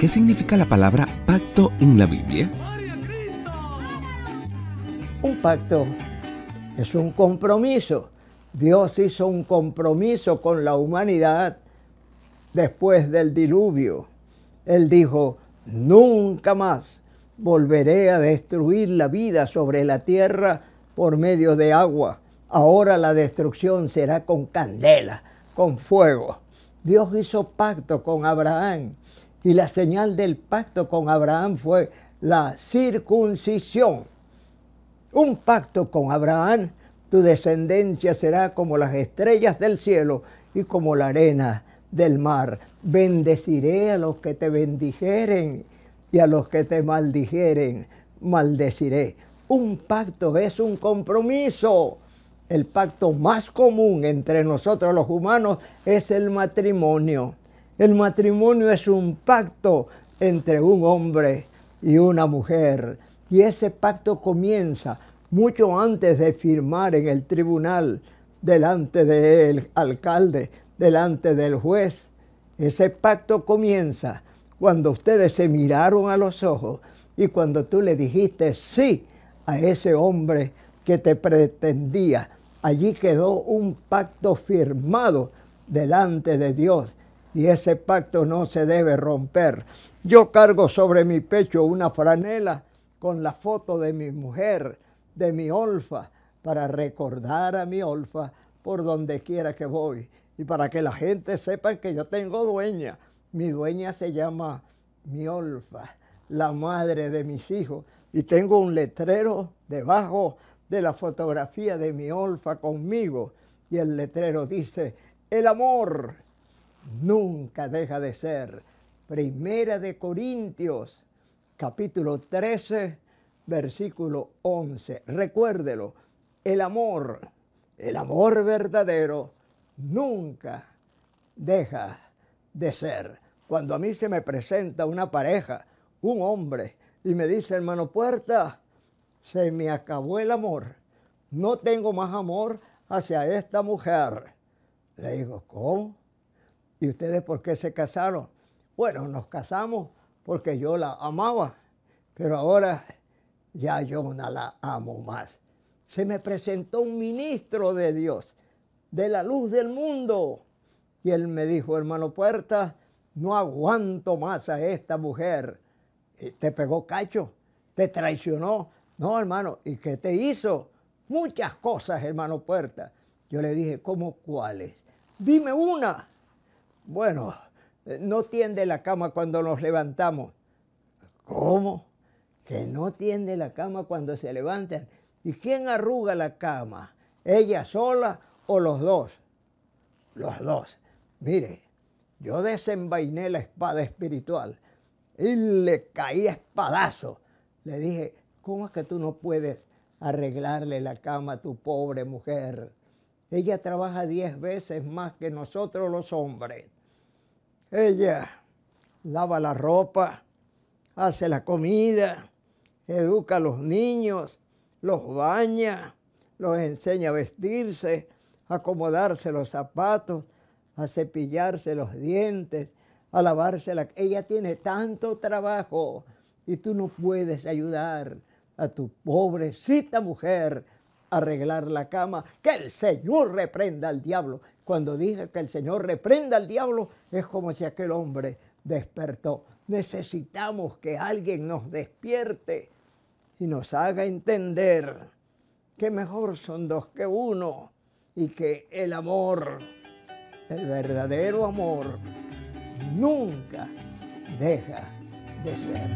¿Qué significa la palabra pacto en la Biblia? Un pacto es un compromiso. Dios hizo un compromiso con la humanidad después del diluvio. Él dijo, nunca más volveré a destruir la vida sobre la tierra por medio de agua. Ahora la destrucción será con candela, con fuego. Dios hizo pacto con Abraham. Y la señal del pacto con Abraham fue la circuncisión. Un pacto con Abraham, tu descendencia será como las estrellas del cielo y como la arena del mar. Bendeciré a los que te bendijeren y a los que te maldijeren, maldeciré. Un pacto es un compromiso. El pacto más común entre nosotros los humanos es el matrimonio. El matrimonio es un pacto entre un hombre y una mujer. Y ese pacto comienza mucho antes de firmar en el tribunal, delante del alcalde, delante del juez. Ese pacto comienza cuando ustedes se miraron a los ojos y cuando tú le dijiste sí a ese hombre que te pretendía. Allí quedó un pacto firmado delante de Dios y ese pacto no se debe romper. Yo cargo sobre mi pecho una franela con la foto de mi mujer, de mi olfa, para recordar a mi olfa por donde quiera que voy y para que la gente sepa que yo tengo dueña. Mi dueña se llama mi olfa, la madre de mis hijos, y tengo un letrero debajo de la fotografía de mi olfa conmigo y el letrero dice, el amor nunca deja de ser. Primera de Corintios, capítulo 13, versículo 11. Recuérdelo, el amor, el amor verdadero, nunca deja de ser. Cuando a mí se me presenta una pareja, un hombre, y me dice, hermano Puerta, se me acabó el amor, no tengo más amor hacia esta mujer. Le digo, ¿cómo? ¿Y ustedes por qué se casaron? Bueno, nos casamos porque yo la amaba, pero ahora ya yo no la amo más. Se me presentó un ministro de Dios, de la luz del mundo. Y él me dijo, hermano Puerta, no aguanto más a esta mujer. Eh, te pegó cacho, te traicionó. No, hermano, ¿y qué te hizo? Muchas cosas, hermano Puerta. Yo le dije, ¿cómo cuáles? Dime una. Bueno, eh, no tiende la cama cuando nos levantamos. ¿Cómo? Que no tiende la cama cuando se levantan. ¿Y quién arruga la cama? ¿Ella sola o los dos? Los dos. Mire, yo desenvainé la espada espiritual y le caí espadazo. Le dije, ¿cómo es que tú no puedes arreglarle la cama a tu pobre mujer? Ella trabaja diez veces más que nosotros los hombres. Ella lava la ropa, hace la comida, educa a los niños, los baña, los enseña a vestirse, a acomodarse los zapatos, a cepillarse los dientes, a lavarse la... Ella tiene tanto trabajo y tú no puedes ayudar a tu pobrecita mujer arreglar la cama. Que el Señor reprenda al diablo. Cuando dice que el Señor reprenda al diablo, es como si aquel hombre despertó. Necesitamos que alguien nos despierte y nos haga entender que mejor son dos que uno y que el amor, el verdadero amor, nunca deja de ser.